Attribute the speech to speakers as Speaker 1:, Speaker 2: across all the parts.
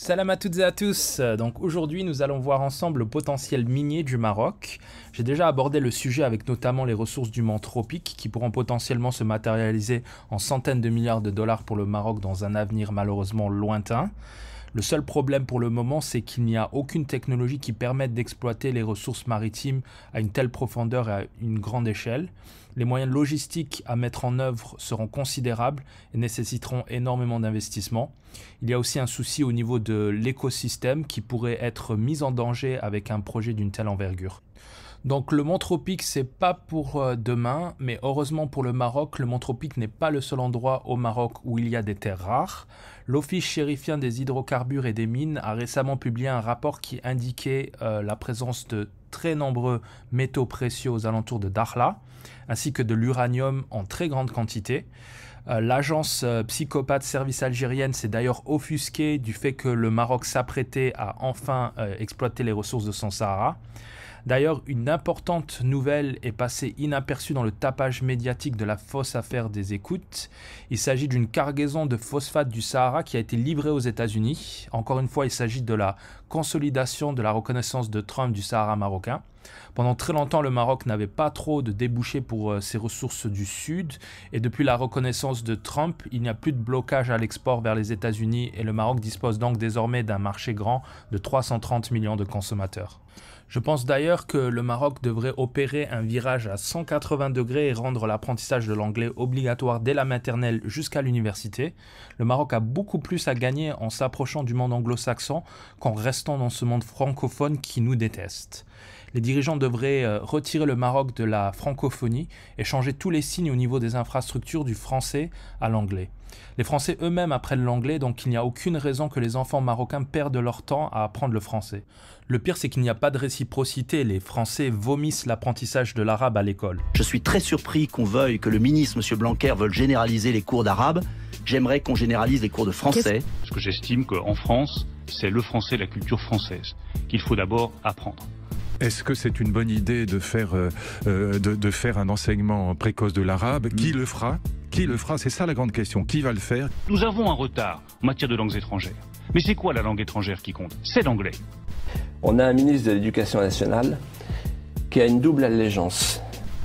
Speaker 1: Salam à toutes et à tous. Donc aujourd'hui, nous allons voir ensemble le potentiel minier du Maroc. J'ai déjà abordé le sujet avec notamment les ressources du mont tropique qui pourront potentiellement se matérialiser en centaines de milliards de dollars pour le Maroc dans un avenir malheureusement lointain. Le seul problème pour le moment, c'est qu'il n'y a aucune technologie qui permette d'exploiter les ressources maritimes à une telle profondeur et à une grande échelle. Les moyens logistiques à mettre en œuvre seront considérables et nécessiteront énormément d'investissements. Il y a aussi un souci au niveau de l'écosystème qui pourrait être mis en danger avec un projet d'une telle envergure. Donc le Mont Tropique, c'est pas pour euh, demain, mais heureusement pour le Maroc, le Mont Tropique n'est pas le seul endroit au Maroc où il y a des terres rares. L'Office chérifien des hydrocarbures et des mines a récemment publié un rapport qui indiquait euh, la présence de très nombreux métaux précieux aux alentours de Dakhla, ainsi que de l'uranium en très grande quantité. Euh, l'agence euh, psychopathe service algérienne s'est d'ailleurs offusquée du fait que le Maroc s'apprêtait à enfin exploiter les ressources de son Sahara. D'ailleurs, une importante nouvelle est passée inaperçue dans le tapage médiatique de la fausse affaire des écoutes. Il s'agit d'une cargaison de phosphate du Sahara qui a été livrée aux États-Unis. Encore une fois, il s'agit de la consolidation de la reconnaissance de Trump du Sahara marocain. Pendant très longtemps, le Maroc n'avait pas trop de débouchés pour euh, ses ressources du Sud, et depuis la reconnaissance de Trump, il n'y a plus de blocage à l'export vers les États-Unis, et le Maroc dispose donc désormais d'un marché grand de 330 millions de consommateurs. Je pense d'ailleurs que le Maroc devrait opérer un virage à 180 degrés et rendre l'apprentissage de l'anglais obligatoire dès la maternelle jusqu'à l'université. Le Maroc a beaucoup plus à gagner en s'approchant du monde anglo-saxon qu'en restant dans ce monde francophone qui nous déteste les dirigeants devraient euh, retirer le Maroc de la francophonie et changer tous les signes au niveau des infrastructures du français à l'anglais. Les Français eux-mêmes apprennent l'anglais, donc il n'y a aucune raison que les enfants marocains perdent leur temps à apprendre le français. Le pire, c'est qu'il n'y a pas de réciprocité. Les Français vomissent l'apprentissage de l'arabe à l'école. Je suis très surpris qu'on veuille que le ministre, M. Blanquer, veuille généraliser les cours d'arabe. J'aimerais qu'on généralise les cours de français. Ce que j'estime qu'en France, c'est le français, la culture française, qu'il faut d'abord apprendre. Est-ce que c'est une bonne idée de faire, euh, euh, de, de, faire un enseignement précoce de l'arabe mm. Qui le fera Qui le fera C'est ça la grande question. Qui va le faire Nous avons un retard en matière de langues étrangères. Mais c'est quoi la langue étrangère qui compte C'est l'anglais. On a un ministre de l'Éducation nationale qui a une double allégeance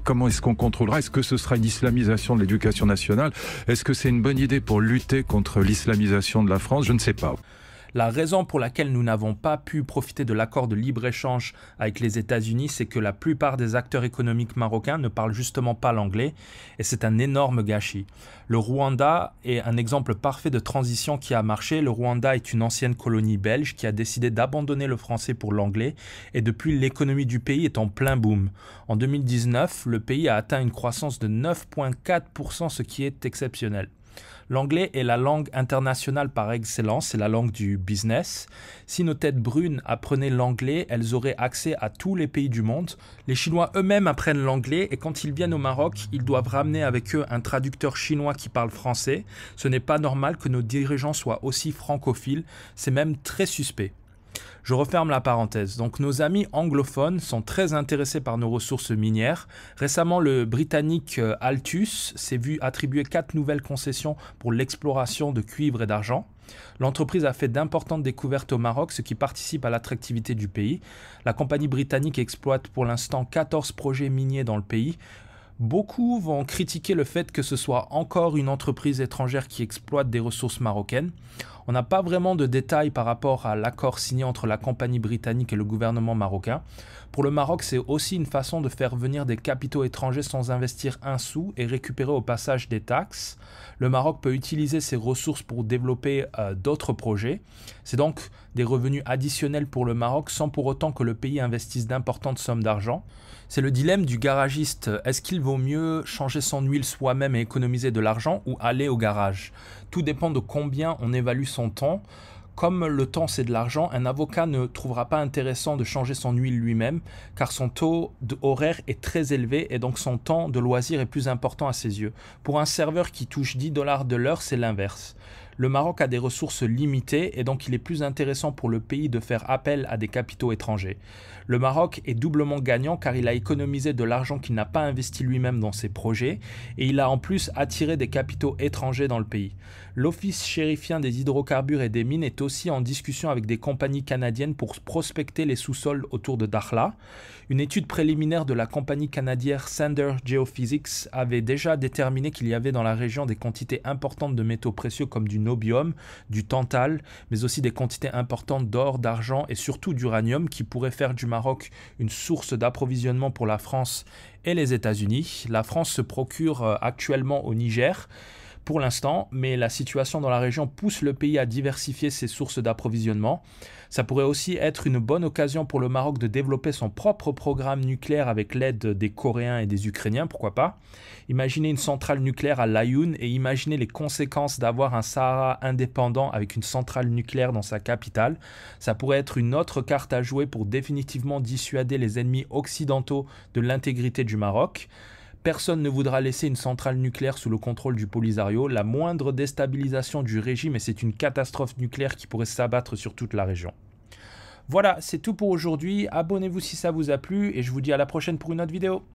Speaker 1: comment est-ce qu'on contrôlera Est-ce que ce sera une islamisation de l'éducation nationale Est-ce que c'est une bonne idée pour lutter contre l'islamisation de la France Je ne sais pas. La raison pour laquelle nous n'avons pas pu profiter de l'accord de libre-échange avec les États-Unis, c'est que la plupart des acteurs économiques marocains ne parlent justement pas l'anglais, et c'est un énorme gâchis. Le Rwanda est un exemple parfait de transition qui a marché. Le Rwanda est une ancienne colonie belge qui a décidé d'abandonner le français pour l'anglais, et depuis l'économie du pays est en plein boom. En 2019, le pays a atteint une croissance de 9,4%, ce qui est exceptionnel. L'anglais est la langue internationale par excellence, c'est la langue du business. Si nos têtes brunes apprenaient l'anglais, elles auraient accès à tous les pays du monde. Les Chinois eux-mêmes apprennent l'anglais et quand ils viennent au Maroc, ils doivent ramener avec eux un traducteur chinois qui parle français. Ce n'est pas normal que nos dirigeants soient aussi francophiles, c'est même très suspect. Je referme la parenthèse. Donc nos amis anglophones sont très intéressés par nos ressources minières. Récemment, le Britannique euh, Altus s'est vu attribuer quatre nouvelles concessions pour l'exploration de cuivre et d'argent. L'entreprise a fait d'importantes découvertes au Maroc, ce qui participe à l'attractivité du pays. La compagnie britannique exploite pour l'instant 14 projets miniers dans le pays. Beaucoup vont critiquer le fait que ce soit encore une entreprise étrangère qui exploite des ressources marocaines. On n'a pas vraiment de détails par rapport à l'accord signé entre la compagnie britannique et le gouvernement marocain. Pour le Maroc, c'est aussi une façon de faire venir des capitaux étrangers sans investir un sou et récupérer au passage des taxes. Le Maroc peut utiliser ses ressources pour développer euh, d'autres projets. C'est donc des revenus additionnels pour le Maroc sans pour autant que le pays investisse d'importantes sommes d'argent. C'est le dilemme du garagiste. Est-ce qu'il vaut mieux changer son huile soi-même et économiser de l'argent ou aller au garage Tout dépend de combien on évalue son temps. Comme le temps c'est de l'argent, un avocat ne trouvera pas intéressant de changer son huile lui-même, car son taux horaire est très élevé et donc son temps de loisir est plus important à ses yeux. Pour un serveur qui touche 10 dollars de l'heure, c'est l'inverse le Maroc a des ressources limitées et donc il est plus intéressant pour le pays de faire appel à des capitaux étrangers. Le Maroc est doublement gagnant car il a économisé de l'argent qu'il n'a pas investi lui-même dans ses projets et il a en plus attiré des capitaux étrangers dans le pays. L'Office chérifien des hydrocarbures et des mines est aussi en discussion avec des compagnies canadiennes pour prospecter les sous-sols autour de Dakhla. Une étude préliminaire de la compagnie canadienne Sander Geophysics avait déjà déterminé qu'il y avait dans la région des quantités importantes de métaux précieux comme du du tantal, mais aussi des quantités importantes d'or, d'argent et surtout d'uranium qui pourraient faire du Maroc une source d'approvisionnement pour la France et les États-Unis. La France se procure euh, actuellement au Niger pour l'instant, mais la situation dans la région pousse le pays à diversifier ses sources d'approvisionnement. Ça pourrait aussi être une bonne occasion pour le Maroc de développer son propre programme nucléaire avec l'aide des Coréens et des Ukrainiens, pourquoi pas. Imaginez une centrale nucléaire à Layoun et imaginez les conséquences d'avoir un Sahara indépendant avec une centrale nucléaire dans sa capitale. Ça pourrait être une autre carte à jouer pour définitivement dissuader les ennemis occidentaux de l'intégrité du Maroc. Personne ne voudra laisser une centrale nucléaire sous le contrôle du Polisario. La moindre déstabilisation du régime et c'est une catastrophe nucléaire qui pourrait s'abattre sur toute la région. Voilà, c'est tout pour aujourd'hui. Abonnez-vous si ça vous a plu et je vous dis à la prochaine pour une autre vidéo.